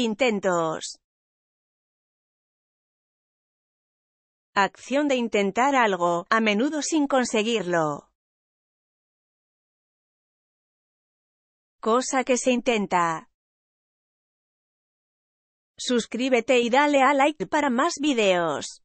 Intentos. Acción de intentar algo, a menudo sin conseguirlo. Cosa que se intenta. Suscríbete y dale a like para más videos.